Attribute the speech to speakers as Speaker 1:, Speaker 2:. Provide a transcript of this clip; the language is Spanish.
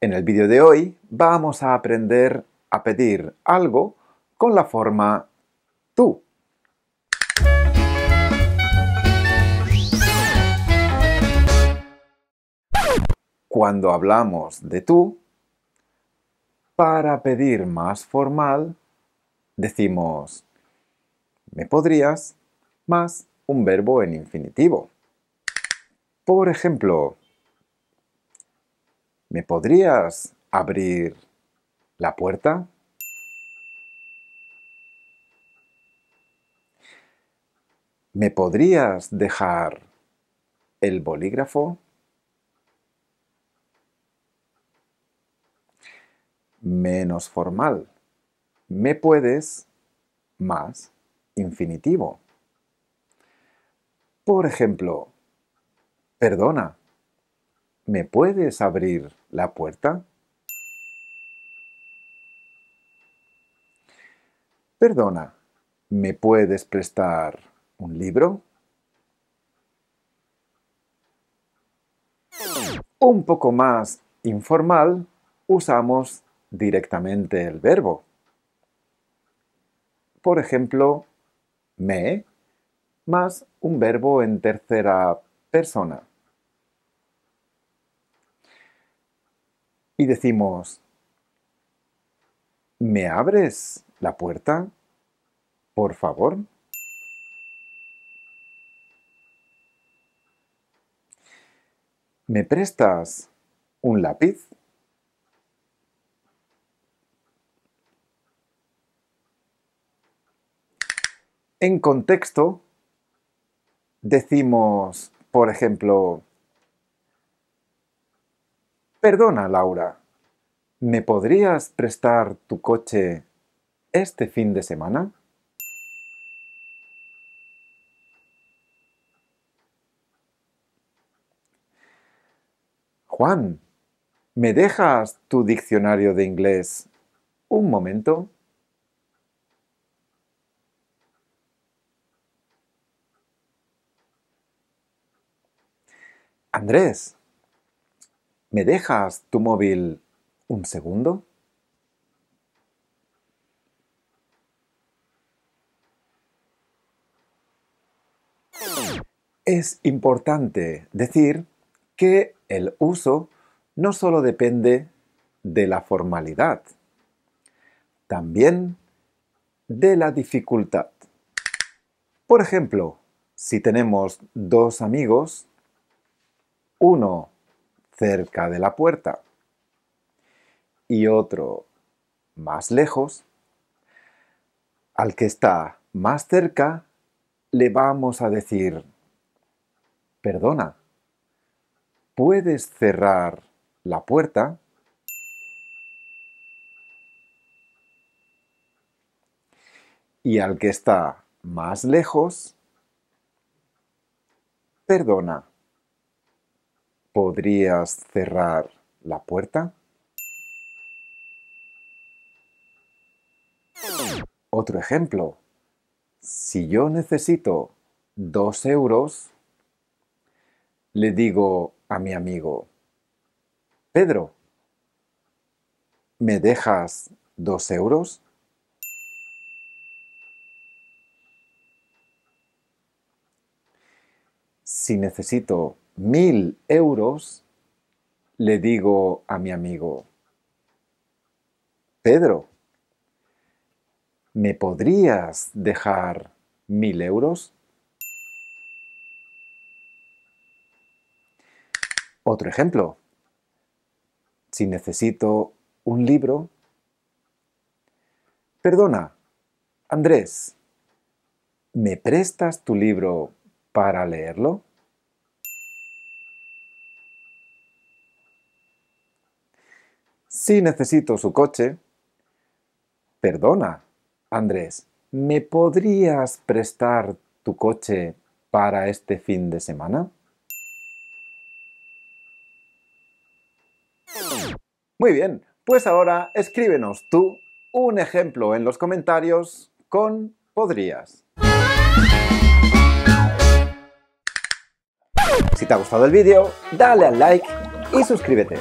Speaker 1: En el vídeo de hoy vamos a aprender a pedir algo con la forma tú. Cuando hablamos de tú, para pedir más formal, decimos me podrías más un verbo en infinitivo. Por ejemplo, ¿Me podrías abrir la puerta? ¿Me podrías dejar el bolígrafo? Menos formal. ¿Me puedes? Más infinitivo. Por ejemplo, perdona, ¿me puedes abrir la puerta? Perdona, ¿me puedes prestar un libro? Un poco más informal, usamos directamente el verbo. Por ejemplo, me más un verbo en tercera persona. y decimos, ¿me abres la puerta? Por favor. ¿Me prestas un lápiz? En contexto, decimos, por ejemplo, Perdona, Laura. ¿Me podrías prestar tu coche este fin de semana? Juan, ¿me dejas tu diccionario de inglés un momento? Andrés, ¿Me dejas tu móvil un segundo? Es importante decir que el uso no solo depende de la formalidad, también de la dificultad. Por ejemplo, si tenemos dos amigos, uno cerca de la puerta y otro más lejos, al que está más cerca le vamos a decir, perdona, ¿puedes cerrar la puerta? Y al que está más lejos, perdona podrías cerrar la puerta? Otro ejemplo. Si yo necesito dos euros, le digo a mi amigo, Pedro, ¿me dejas dos euros? Si necesito mil euros, le digo a mi amigo, Pedro, ¿me podrías dejar mil euros? Otro ejemplo, si necesito un libro, perdona, Andrés, ¿me prestas tu libro para leerlo? Si necesito su coche. Perdona, Andrés, ¿me podrías prestar tu coche para este fin de semana? Muy bien, pues ahora escríbenos tú un ejemplo en los comentarios con podrías. Si te ha gustado el vídeo, dale al like y suscríbete.